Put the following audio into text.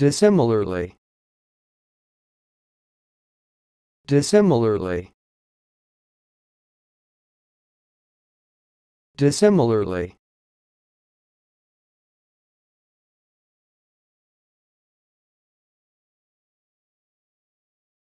dissimilarly dissimilarly dissimilarly